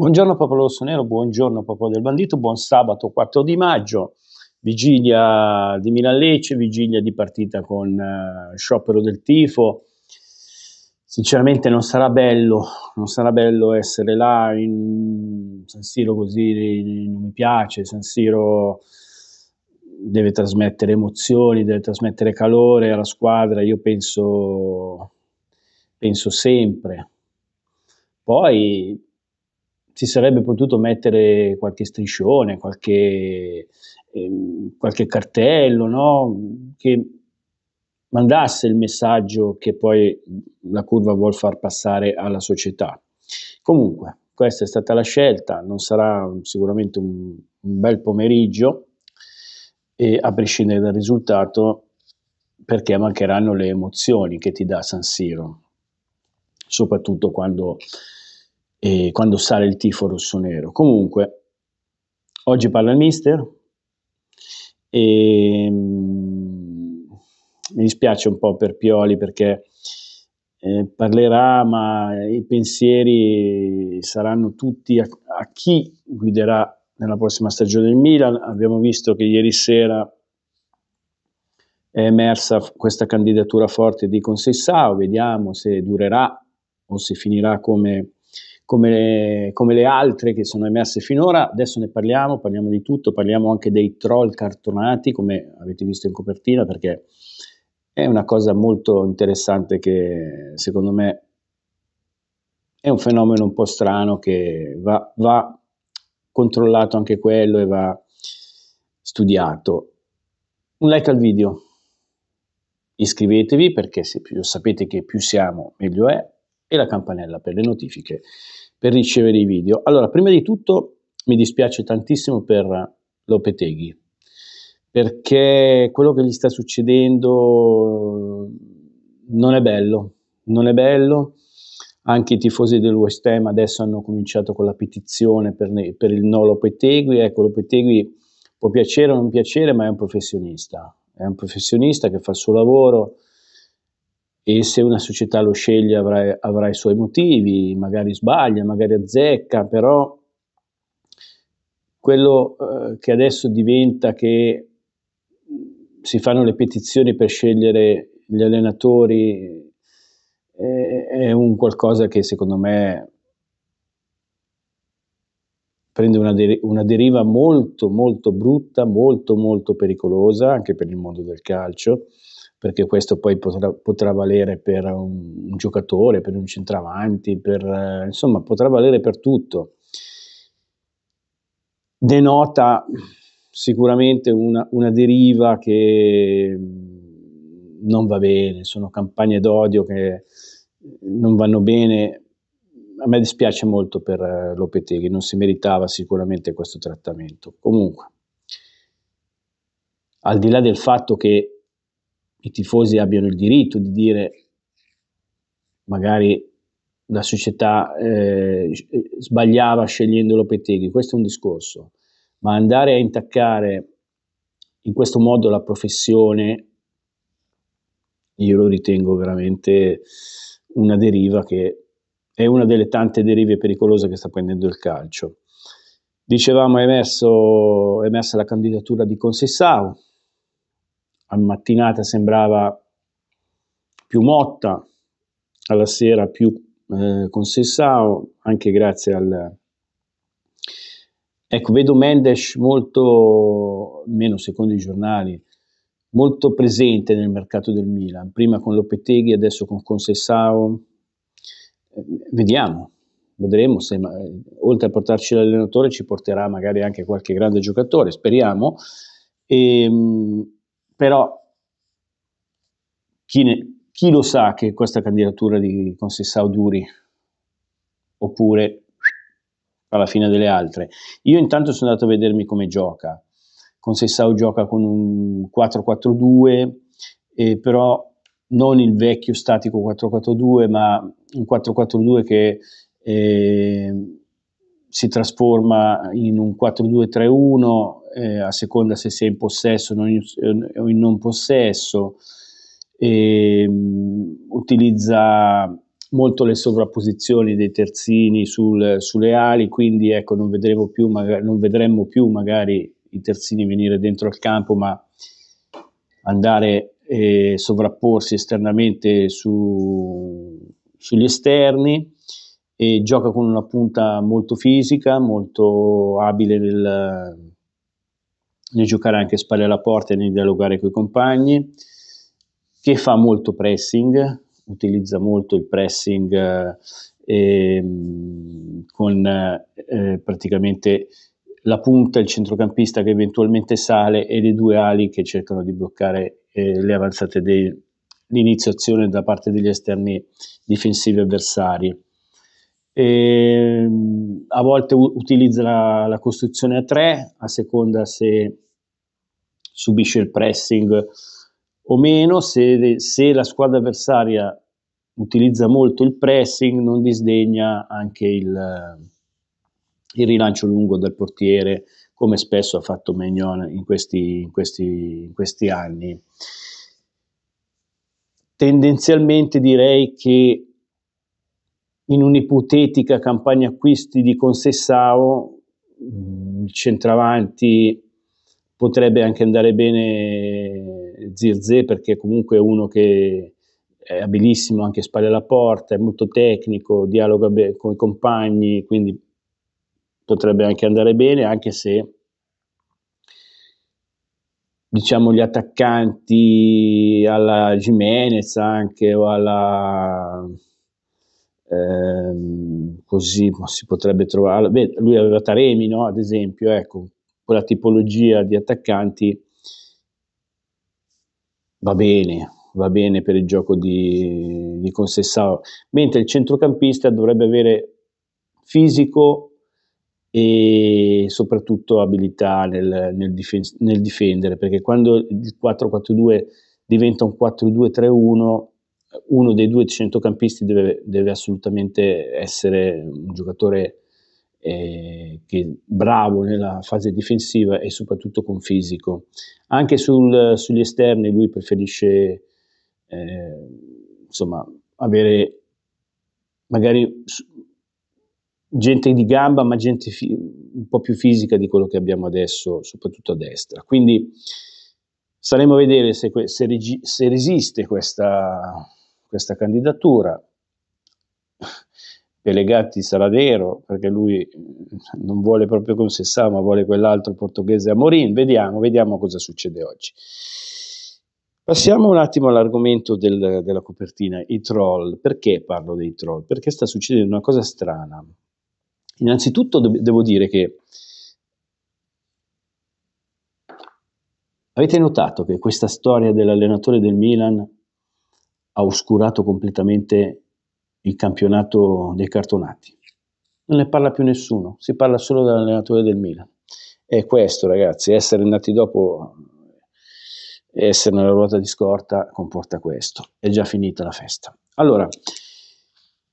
Buongiorno popolo rossonero, buongiorno popolo del bandito, buon sabato 4 di maggio, vigilia di Milan Lecce, vigilia di partita con uh, sciopero del tifo. Sinceramente non sarà bello, non sarà bello essere là in San Siro così, non mi piace, San Siro deve trasmettere emozioni, deve trasmettere calore alla squadra, io penso, penso sempre. Poi si sarebbe potuto mettere qualche striscione, qualche, ehm, qualche cartello no? che mandasse il messaggio che poi la curva vuol far passare alla società. Comunque, questa è stata la scelta, non sarà sicuramente un, un bel pomeriggio, e a prescindere dal risultato, perché mancheranno le emozioni che ti dà San Siro, soprattutto quando e quando sale il tifo rosso-nero. Comunque, oggi parla il mister e ehm, mi dispiace un po' per Pioli perché eh, parlerà, ma i pensieri saranno tutti a, a chi guiderà nella prossima stagione del Milan. Abbiamo visto che ieri sera è emersa questa candidatura forte di Consessao, vediamo se durerà o se finirà come come le, come le altre che sono emerse finora. Adesso ne parliamo, parliamo di tutto, parliamo anche dei troll cartonati, come avete visto in copertina, perché è una cosa molto interessante che secondo me è un fenomeno un po' strano che va, va controllato anche quello e va studiato. Un like al video, iscrivetevi perché se più, sapete che più siamo meglio è e la campanella per le notifiche per ricevere i video. Allora, prima di tutto mi dispiace tantissimo per Lopeteghi, perché quello che gli sta succedendo non è bello, non è bello. Anche i tifosi del West Ham adesso hanno cominciato con la petizione per, per il no Lopetegui. Ecco, Lopetegui può piacere o non piacere, ma è un professionista. È un professionista che fa il suo lavoro, e se una società lo sceglie avrà, avrà i suoi motivi, magari sbaglia, magari azzecca, però quello eh, che adesso diventa che si fanno le petizioni per scegliere gli allenatori eh, è un qualcosa che secondo me prende una, deri- una, deriva molto molto brutta, molto molto pericolosa anche per il mondo del calcio perché questo poi potrà, potrà valere per un, un, giocatore, per un centravanti, per, eh, insomma potrà valere per tutto. Denota sicuramente una, una deriva che mm, non va bene, sono campagne d'odio che non vanno bene. A me dispiace molto per eh, Lopeteghi, non si meritava sicuramente questo trattamento. Comunque, al di là del fatto che i tifosi abbiano il diritto di dire magari la società eh, eh sbagliava scegliendo Lopeteghi, questo è un discorso, ma andare a intaccare in questo modo la professione io lo ritengo veramente una deriva che è una delle tante derive pericolose che sta prendendo il calcio. Dicevamo è, emerso, è emersa la candidatura di Consessao, a mattinata sembrava più motta, alla sera più eh, con Sessao, anche grazie al... Ecco, vedo Mendes molto, meno secondo i giornali, molto presente nel mercato del Milan, prima con Lopeteghi, adesso con Consessao. Eh, vediamo, vedremo se ma, eh, oltre a portarci l'allenatore ci porterà magari anche qualche grande giocatore, speriamo. E, ehm, però chi, ne, chi lo sa che questa candidatura di Consessao duri oppure alla fine delle altre. Io intanto sono andato a vedermi come gioca. Consessao gioca con un 4-4-2, eh, però non il vecchio statico 4-4-2, ma un 4-4-2 che eh, si trasforma in un 4-2-3-1 eh, a seconda se sei in possesso o in non possesso, e, um, utilizza molto le sovrapposizioni dei terzini sul, sulle ali, quindi ecco, non, più, magari, non vedremmo più magari i terzini venire dentro al campo, ma andare e eh, sovrapporsi esternamente su, sugli esterni e gioca con una punta molto fisica, molto abile nel, nel giocare anche spalle alla porta e nel dialogare con i compagni, che fa molto pressing, utilizza molto il pressing eh, ehm, con eh, praticamente la punta, il centrocampista che eventualmente sale e le due ali che cercano di bloccare eh, le avanzate dell'iniziazione da parte degli esterni difensivi avversari. E, mm, a volte utilizza la, la, costruzione a tre a seconda se subisce il pressing o meno, se, se la squadra avversaria utilizza molto il pressing non disdegna anche il, il rilancio lungo dal portiere come spesso ha fatto Magnon in questi, in questi, in questi anni. Tendenzialmente direi che in un'ipotetica campagna acquisti di Consessao mm, il centravanti potrebbe anche andare bene Zirze perché comunque è uno che è abilissimo anche spalle alla porta, è molto tecnico, dialoga con i compagni, quindi potrebbe anche andare bene anche se diciamo gli attaccanti alla Jimenez anche o alla eh, così si potrebbe trovare. Beh, lui aveva Taremi, no? ad esempio, ecco, quella tipologia di attaccanti va bene, va bene per il gioco di, di Consessao, mentre il centrocampista dovrebbe avere fisico e soprattutto abilità nel, nel, difen- nel difendere, perché quando il 4-4-2 diventa un 4-2-3-1 uno dei due centrocampisti deve, deve assolutamente essere un giocatore eh, che bravo nella fase difensiva e soprattutto con fisico. Anche sul, sugli esterni lui preferisce eh, insomma, avere magari gente di gamba, ma gente fi- un po' più fisica di quello che abbiamo adesso, soprattutto a destra. Quindi saremo a vedere se, se, regi- se resiste questa questa candidatura. Pelegatti sarà vero perché lui mm, non vuole proprio con Consessà, ma vuole quell'altro portoghese Amorin. Vediamo, vediamo cosa succede oggi. Passiamo un attimo all'argomento del, della copertina, i troll. Perché parlo dei troll? Perché sta succedendo una cosa strana. Innanzitutto devo dire che avete notato che questa storia dell'allenatore del Milan ha oscurato completamente il campionato dei cartonati. Non ne parla più nessuno, si parla solo dell'allenatore del Milan. È questo, ragazzi, essere nati dopo essere nella ruota di scorta comporta questo. È già finita la festa. Allora,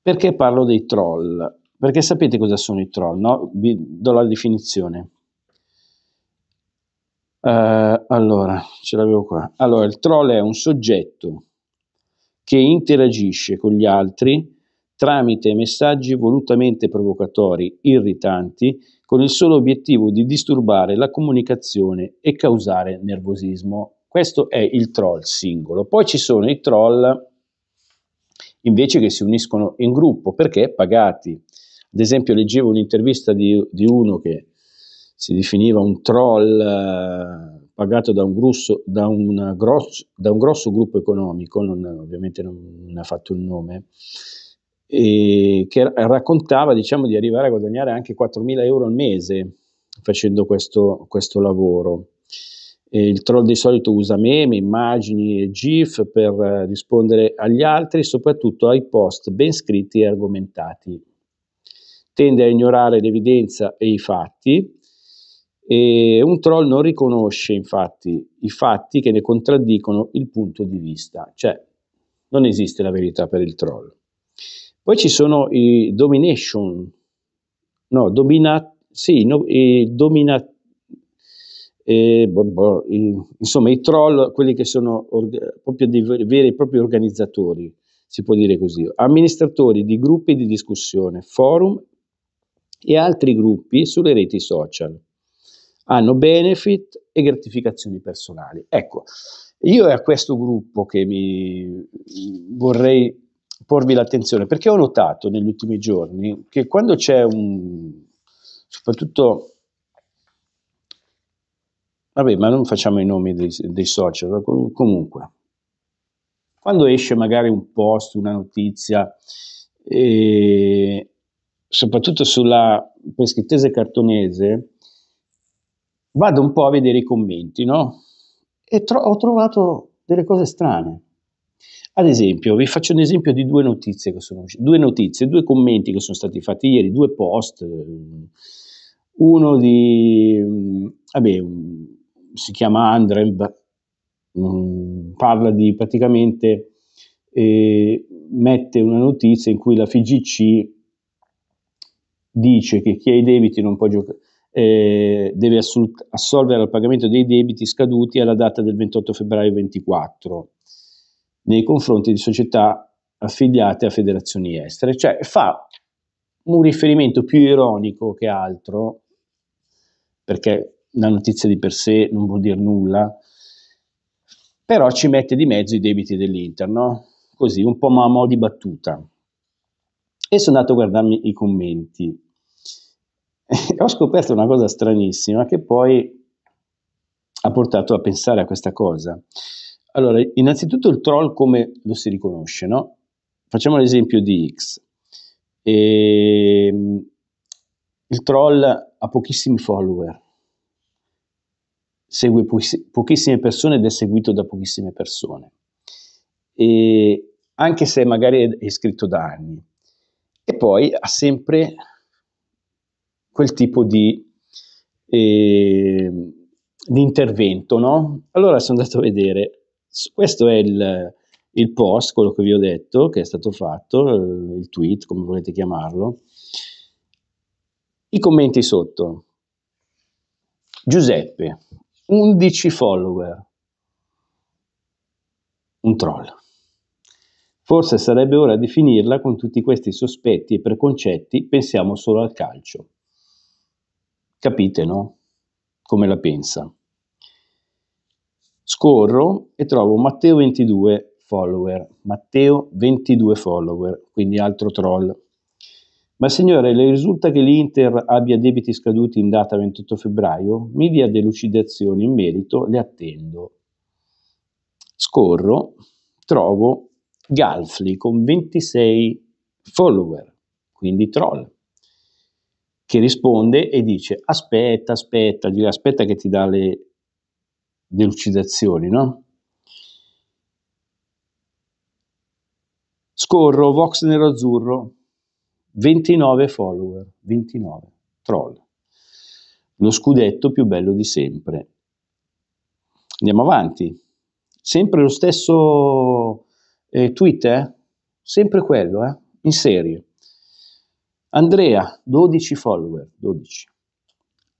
perché parlo dei troll? Perché sapete cosa sono i troll, no? Vi do la definizione. Uh, allora, ce l'avevo qua. Allora, il troll è un soggetto che interagisce con gli altri tramite messaggi volutamente provocatori, irritanti, con il solo obiettivo di disturbare la comunicazione e causare nervosismo. Questo è il troll singolo. Poi ci sono i troll invece che si uniscono in gruppo perché pagati. Ad esempio leggevo un'intervista di, di uno che si definiva un troll eh, pagato da un, grosso, da, grosso, da un grosso gruppo economico, non, ovviamente non, non ha fatto il nome, che raccontava diciamo, di arrivare a guadagnare anche 4.000 euro al mese facendo questo, questo lavoro. E il troll di solito usa meme, immagini e GIF per rispondere agli altri, soprattutto ai post ben scritti e argomentati. Tende a ignorare l'evidenza e i fatti, e un troll non riconosce infatti i fatti che ne contraddicono il punto di vista, cioè non esiste la verità per il troll. Poi ci sono i domination, no, dominat, sì, no, i dominat, eh, boh, boh, i, insomma i troll, quelli che sono orga, proprio dei veri e propri organizzatori, si può dire così, amministratori di gruppi di discussione, forum e altri gruppi sulle reti social hanno benefit e gratificazioni personali. Ecco, io è a questo gruppo che mi vorrei porvi l'attenzione perché ho notato negli ultimi giorni che quando c'è un soprattutto vabbè ma non facciamo i nomi dei, dei social comunque quando esce magari un post una notizia eh, soprattutto sulla peschittese cartonese vado un po' a vedere i commenti, no? E tro- ho trovato delle cose strane. Ad esempio, vi faccio un esempio di due notizie che sono uscite, due notizie, due commenti che sono stati fatti ieri, due post. Eh, uno di, mm, vabbè, si chiama Andreb, mm, parla di praticamente, eh, mette una notizia in cui la FGC dice che chi ha i debiti non può giocare eh, deve assolut- assolvere al pagamento dei debiti scaduti alla data del 28 febbraio 24 nei confronti di società affiliate a federazioni estere, cioè fa un riferimento più ironico che altro, perché la notizia di per sé non vuol dire nulla, però ci mette di mezzo i debiti dell'Inter, no? Così, un po' a mo' di battuta. E sono andato a guardarmi i commenti ho scoperto una cosa stranissima che poi ha portato a pensare a questa cosa. Allora, innanzitutto il troll come lo si riconosce, no? Facciamo l'esempio di X. E, ehm, il troll ha pochissimi follower, segue pochissime persone ed è seguito da pochissime persone, e anche se magari è iscritto da anni. E poi ha sempre quel tipo di, eh, di intervento. No? Allora sono andato a vedere, questo è il, il post, quello che vi ho detto, che è stato fatto, eh, il tweet, come volete chiamarlo, i commenti sotto. Giuseppe, 11 follower, un troll. Forse sarebbe ora di finirla con tutti questi sospetti e preconcetti, pensiamo solo al calcio. Capite, no? Come la pensa. Scorro e trovo Matteo 22 follower, Matteo 22 follower, quindi altro troll. Ma signore, le risulta che l'Inter abbia debiti scaduti in data 28 febbraio? Mi dia delucidazioni in merito, le attendo. Scorro, trovo Galfli con 26 follower, quindi troll che risponde e dice aspetta, aspetta, aspetta che ti dà le delucidazioni, no? Scorro, Vox Nero Azzurro, 29 follower, 29, troll. Lo scudetto più bello di sempre. Andiamo avanti. Sempre lo stesso eh, tweet, eh? Sempre quello, eh? In serie. Andrea, 12 follower, 12.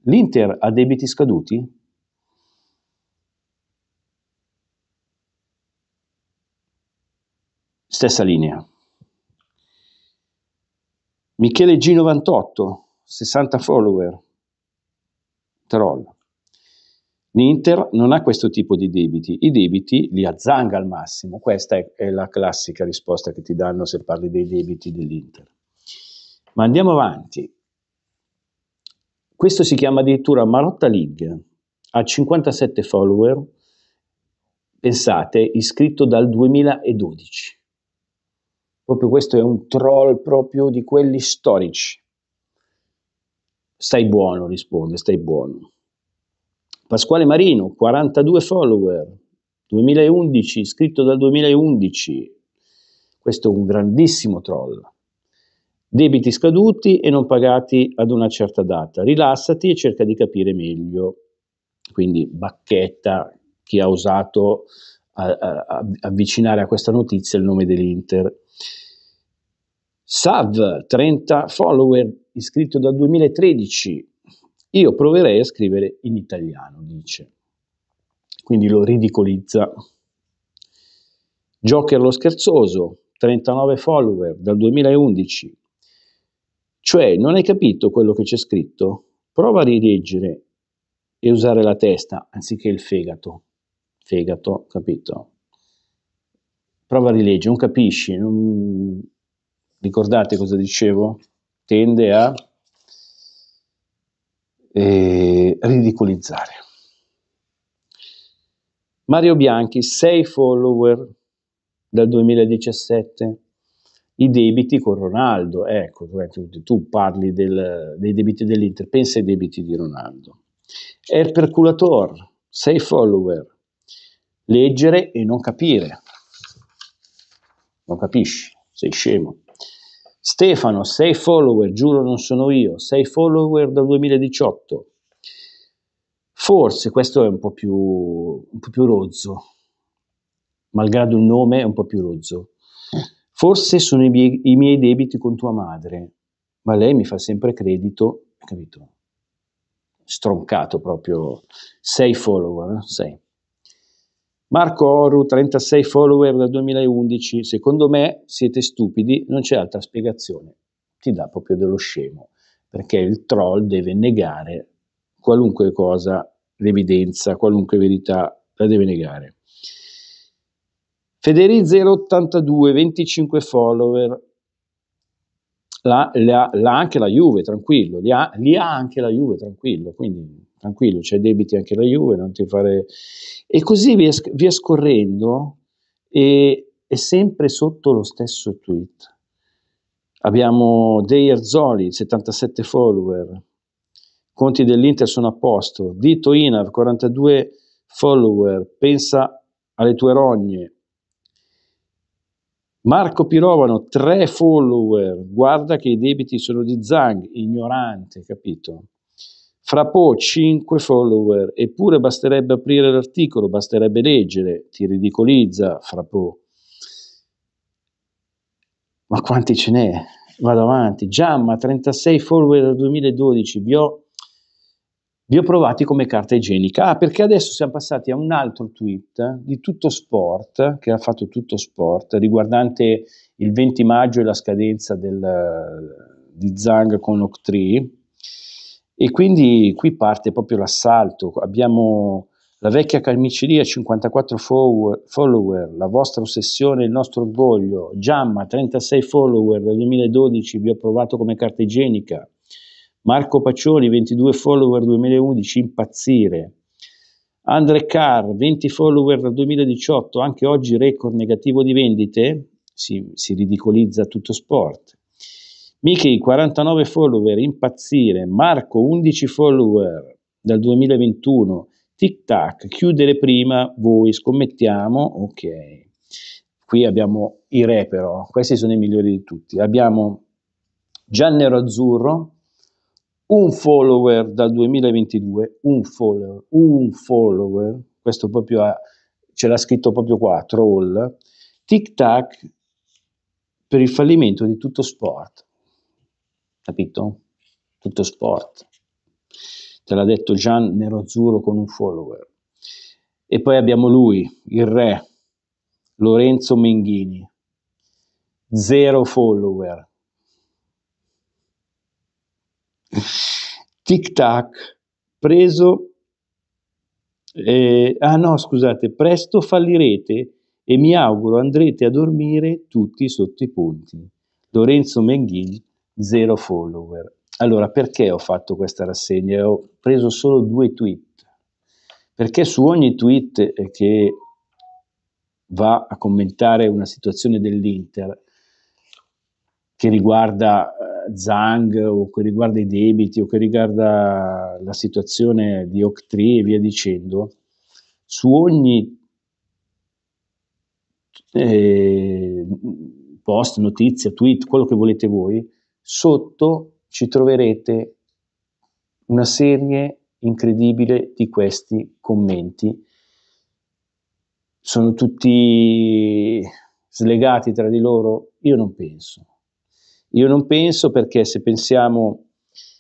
L'Inter ha debiti scaduti? Stessa linea. Michele G98, 60 follower, troll. L'Inter non ha questo tipo di debiti, i debiti li azzanga al massimo, questa è, è la classica risposta che ti danno se parli dei debiti dell'Inter. Ma andiamo avanti. Questo si chiama addirittura Marotta League, ha 57 follower, pensate, iscritto dal 2012. Proprio questo è un troll proprio di quelli storici. Stai buono, risponde, stai buono. Pasquale Marino, 42 follower, 2011, iscritto dal 2011. Questo è un grandissimo troll. Debiti scaduti e non pagati ad una certa data. Rilassati e cerca di capire meglio. Quindi bacchetta chi ha osato a, a, a avvicinare a questa notizia il nome dell'Inter. Sav, 30 follower, iscritto dal 2013. Io proverei a scrivere in italiano, dice. Quindi lo ridicolizza. Joker lo scherzoso, 39 follower dal 2011. Cioè, non hai capito quello che c'è scritto? Prova a rileggere e usare la testa anziché il fegato. Fegato, capito? Prova a rileggere, non capisci. Non... Ricordate cosa dicevo? Tende a eh, ridicolizzare. Mario Bianchi, 6 follower dal 2017 i debiti con Ronaldo. Ecco, ecco, tu parli del, dei debiti dell'Inter, pensa ai debiti di Ronaldo. È il perculator, sei follower, leggere e non capire. Non capisci, sei scemo. Stefano, sei follower, giuro non sono io, sei follower dal 2018. Forse questo è un po' più, un po più rozzo, malgrado il nome è un po' più rozzo. Forse sono i miei, i miei debiti con tua madre, ma lei mi fa sempre credito, capito? Stroncato proprio. Sei follower, eh? sei. Marco Oru, 36 follower dal 2011. Secondo me siete stupidi, non c'è altra spiegazione. Ti dà proprio dello scemo, perché il troll deve negare qualunque cosa, l'evidenza, qualunque verità, la deve negare. Federì 082 25 follower. La, la, la, anche la Juve, tranquillo, li ha, li ha, anche la Juve, tranquillo, quindi tranquillo, c'è debiti anche la Juve, non ti fare... E così via, via scorrendo e, e sempre sotto lo stesso tweet. Abbiamo Deir Zoli, 77 follower, conti dell'Inter sono a posto, Dito Inav, 42 follower, pensa alle tue rogne, Marco Pirovano, tre follower, guarda che i debiti sono di Zang, ignorante, capito? Frapò, 5 follower, eppure basterebbe aprire l'articolo, basterebbe leggere, ti ridicolizza Frapò. Ma quanti ce n'è? Vado avanti. Giamma, 36 follower dal 2012, vi ho vi ho provati come carta igienica. Ah, perché adesso siamo passati a un altro tweet di Tutto Sport, che ha fatto Tutto Sport, riguardante il 20 maggio e la scadenza del, di Zhang con Octree. E quindi qui parte proprio l'assalto. Abbiamo la vecchia calmiceria, 54 follower, la vostra ossessione, il nostro orgoglio. Giamma, 36 follower dal 2012, vi ho provato come carta igienica. Marco Pacioni, 22 follower 2011, impazzire. Andre Carr 20 follower dal 2018, anche oggi record negativo di vendite, si, si ridicolizza tutto sport. Michei 49 follower, impazzire. Marco 11 follower dal 2021. Tic tac, chiudere prima voi, scommettiamo, ok. Qui abbiamo i re però, questi sono i migliori di tutti. Abbiamo Giannero Azzurro, un follower dal 2022, un follower, un follower, questo proprio ha, ce l'ha scritto proprio qua, troll, tic tac per il fallimento di tutto sport. Capito? Tutto sport. Te l'ha detto Gian Nero Azzurro con un follower. E poi abbiamo lui, il re, Lorenzo Menghini, zero follower, Tic tac, preso. Eh, ah no, scusate, presto fallirete e mi auguro andrete a dormire tutti sotto i ponti. Lorenzo Menghin, zero follower. Allora, perché ho fatto questa rassegna? Ho preso solo due tweet, perché su ogni tweet che va a commentare una situazione dell'Inter, che riguarda Zhang o che riguarda i debiti o che riguarda la situazione di Octree e via dicendo, su ogni eh, post, notizia, tweet, quello che volete voi, sotto ci troverete una serie incredibile di questi commenti. Sono tutti slegati tra di loro? Io non penso. Io non penso perché se pensiamo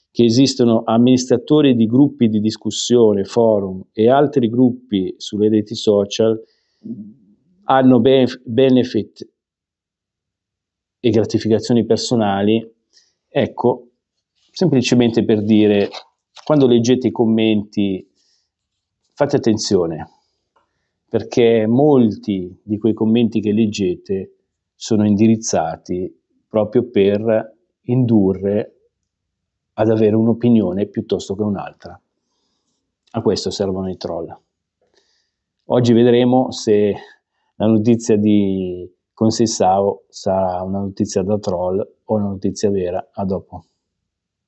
che esistono amministratori di gruppi di discussione, forum e altri gruppi sulle reti social, hanno benef benefit e gratificazioni personali, ecco, semplicemente per dire, quando leggete i commenti, fate attenzione, perché molti di quei commenti che leggete sono indirizzati proprio per indurre ad avere un'opinione piuttosto che un'altra. A questo servono i troll. Oggi vedremo se la notizia di Consensao sarà una notizia da troll o una notizia vera. A dopo.